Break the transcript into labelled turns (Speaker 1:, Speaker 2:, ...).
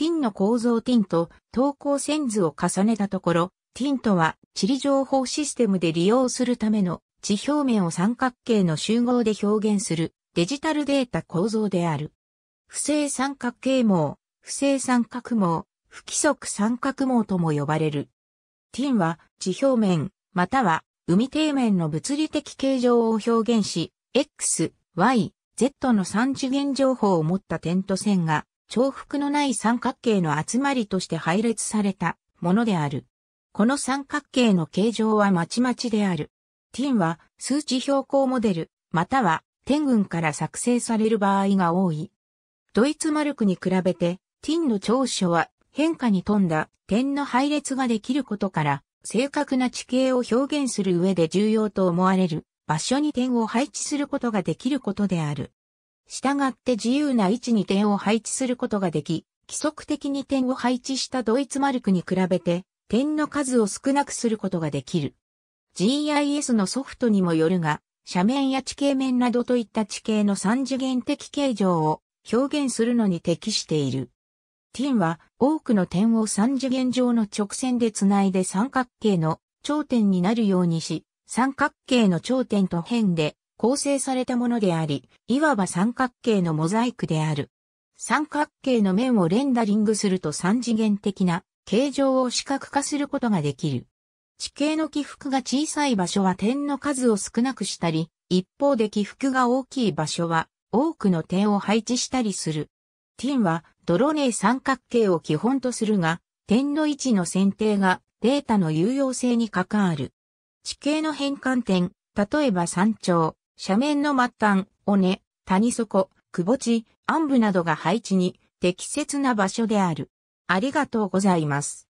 Speaker 1: ティンの構造ティンと等高線図を重ねたところ、ティンとは地理情報システムで利用するための地表面を三角形の集合で表現するデジタルデータ構造である。不正三角形網、不正三角網、不規則三角網とも呼ばれる。ティンは地表面、または海底面の物理的形状を表現し、X、Y、Z の三次元情報を持った点と線が重複のない三角形の集まりとして配列されたものである。この三角形の形状はまちまちである。ティンは数値標高モデル、または天群から作成される場合が多い。ドイツマルクに比べて、ティンの長所は変化に富んだ点の配列ができることから、正確な地形を表現する上で重要と思われる場所に点を配置することができることである。従って自由な位置に点を配置することができ、規則的に点を配置したドイツマルクに比べて、点の数を少なくすることができる。GIS のソフトにもよるが、斜面や地形面などといった地形の三次元的形状を表現するのに適している。TIN は多くの点を三次元上の直線でつないで三角形の頂点になるようにし、三角形の頂点と辺で構成されたものであり、いわば三角形のモザイクである。三角形の面をレンダリングすると三次元的な形状を視覚化することができる。地形の起伏が小さい場所は点の数を少なくしたり、一方で起伏が大きい場所は多くの点を配置したりする。ティンはドロネー三角形を基本とするが、点の位置の選定がデータの有用性に関わる。地形の変換点、例えば山頂、斜面の末端、尾根、谷底、窪地、暗部などが配置に適切な場所である。ありがとうございます。